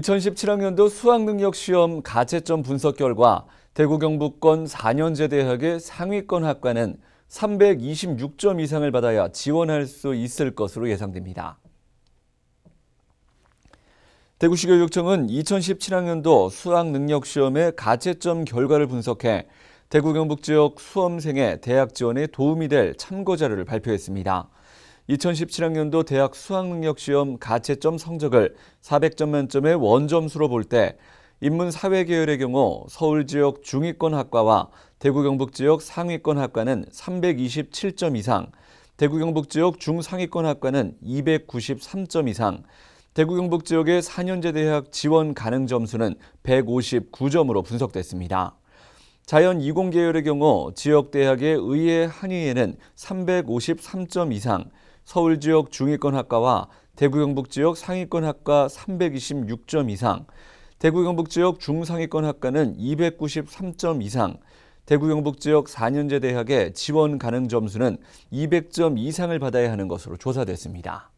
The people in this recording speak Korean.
2017학년도 수학능력시험 가채점 분석 결과 대구 경북권 4년제 대학의 상위권 학과는 326점 이상을 받아야 지원할 수 있을 것으로 예상됩니다. 대구시 교육청은 2017학년도 수학능력시험의 가채점 결과를 분석해 대구 경북 지역 수험생의 대학 지원에 도움이 될 참고 자료를 발표했습니다. 2017학년도 대학 수학능력시험 가채점 성적을 400점 만점의 원점수로 볼 때 인문사회계열의 경우 서울 지역 중위권 학과와 대구 경북 지역 상위권 학과는 327점 이상, 대구 경북 지역 중상위권 학과는 293점 이상, 대구 경북 지역의 4년제 대학 지원 가능 점수는 159점으로 분석됐습니다. 자연 이공 계열의 경우 지역 대학의 의예 한의에는 353점 이상, 서울 지역 중위권 학과와 대구 경북 지역 상위권 학과 326점 이상, 대구 경북 지역 중상위권 학과는 293점 이상, 대구 경북 지역 4년제 대학의 지원 가능 점수는 200점 이상을 받아야 하는 것으로 조사됐습니다.